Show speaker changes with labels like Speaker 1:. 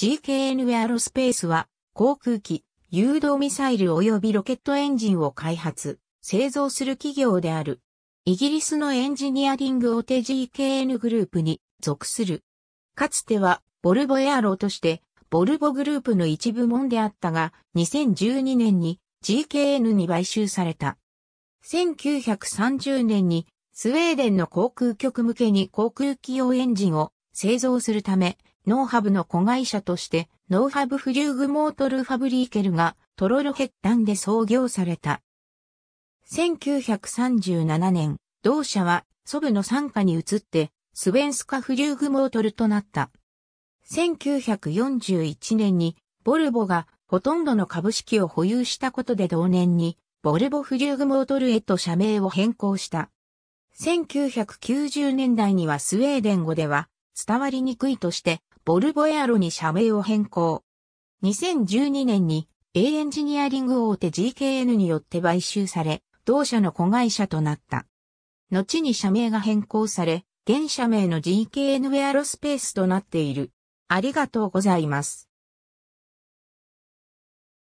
Speaker 1: GKN エアロスペースは航空機、誘導ミサイル及びロケットエンジンを開発、製造する企業である。イギリスのエンジニアリング大手 GKN グループに属する。かつてはボルボエアロとしてボルボグループの一部門であったが、2012年に GKN に買収された。1930年にスウェーデンの航空局向けに航空機用エンジンを製造するため、ノーハブの子会社として、ノーハブフリューグモートルファブリーケルがトロロヘッダンで創業された。1937年、同社は祖ブの傘下に移って、スベンスカフリューグモートルとなった。1941年に、ボルボがほとんどの株式を保有したことで同年に、ボルボフリューグモートルへと社名を変更した。1990年代にはスウェーデン語では伝わりにくいとしてボルボエアロに社名を変更。2012年に A エンジニアリング大手 GKN によって買収され、同社の子会社となった。後に社名が変更され、現社名の GKN ウェアロスペースとなっている。ありがとう
Speaker 2: ございます。